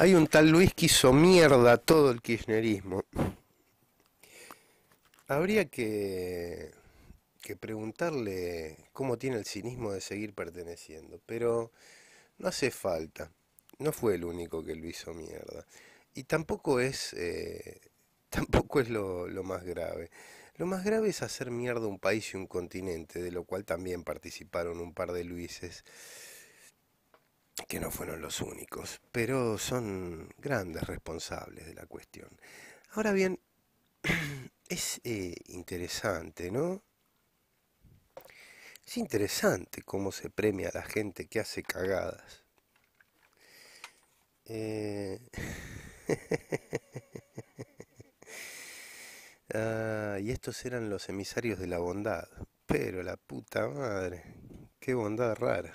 Hay un tal Luis que hizo mierda todo el kirchnerismo. Habría que, que preguntarle cómo tiene el cinismo de seguir perteneciendo, pero no hace falta. No fue el único que lo hizo mierda. Y tampoco es, eh, tampoco es lo, lo más grave. Lo más grave es hacer mierda un país y un continente, de lo cual también participaron un par de Luises que no fueron los únicos, pero son grandes responsables de la cuestión. Ahora bien, es eh, interesante, ¿no? Es interesante cómo se premia a la gente que hace cagadas. Eh, ah, y estos eran los emisarios de la bondad. Pero la puta madre, qué bondad rara.